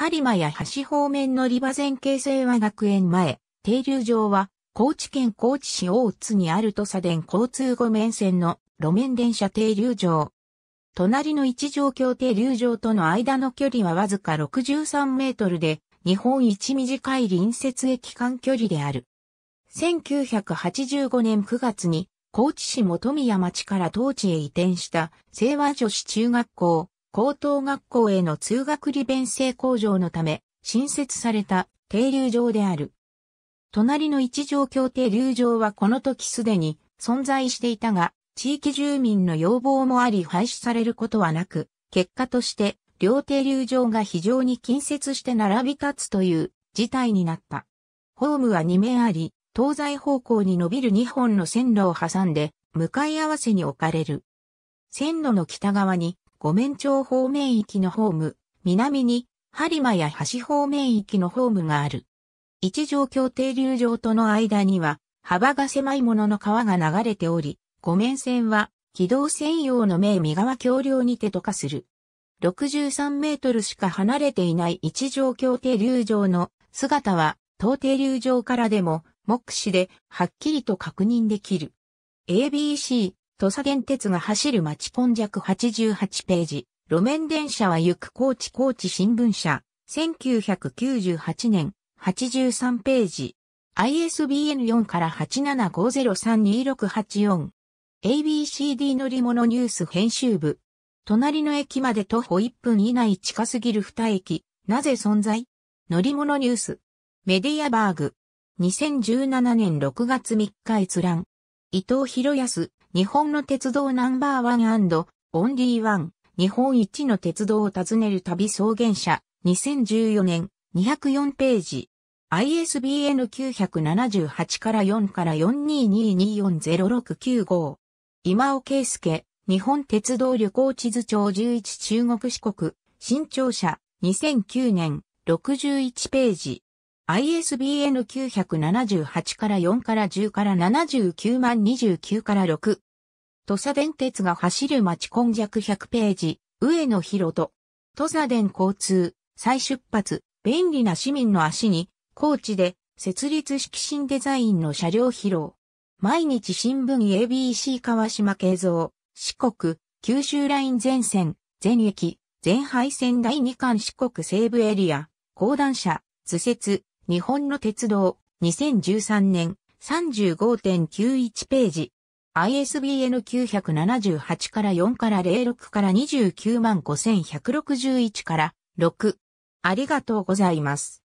播磨や橋方面のリ場前形成和学園前、停留場は、高知県高知市大津にある土佐電交通五面線の路面電車停留場。隣の一条橋停留場との間の距離はわずか63メートルで、日本一短い隣接駅間距離である。1985年9月に、高知市本宮町から当地へ移転した、清和女子中学校、高等学校への通学利便性向上のため、新設された停留場である。隣の一条協停留場はこの時すでに存在していたが、地域住民の要望もあり廃止されることはなく、結果として両停留場が非常に近接して並び立つという事態になった。ホームは2面あり、東西方向に伸びる2本の線路を挟んで、向かい合わせに置かれる。線路の北側に五面町方面域のホーム、南に、播磨や橋方面域のホームがある。一条橋停留場との間には、幅が狭いものの川が流れており、五面線は、軌道専用の名三川橋梁にてとかする。63メートルしか離れていない一条橋停留場の姿は、東停留場からでも、目視ではっきりと確認できる。ABC、土佐電鉄が走る町根尺88ページ。路面電車は行く高知高知新聞社。1998年83ページ。ISBN4 から875032684。ABCD 乗り物ニュース編集部。隣の駅まで徒歩1分以内近すぎる2駅。なぜ存在乗り物ニュース。メディアバーグ。2017年6月3日閲覧。伊藤博康。日本の鉄道ナンバーワンオンリーワン、日本一の鉄道を訪ねる旅草原社、2014年、204ページ。ISBN 978から4から4 2 2 2 4 0 6 9 5今尾圭介、日本鉄道旅行地図帳11中国四国、新潮社、2009年、61ページ。ISBN 978から4から10から79万29から6。土佐電鉄が走る町今弱100ページ、上野博と。土佐電交通、再出発、便利な市民の足に、高知で、設立式新デザインの車両披露。毎日新聞 ABC 川島慶三、四国、九州ライン全線、全駅、全廃線第2巻四国西部エリア、高段車、図説、日本の鉄道、2013年、35.91ページ。ISBN 978から4から06から295161から6。ありがとうございます。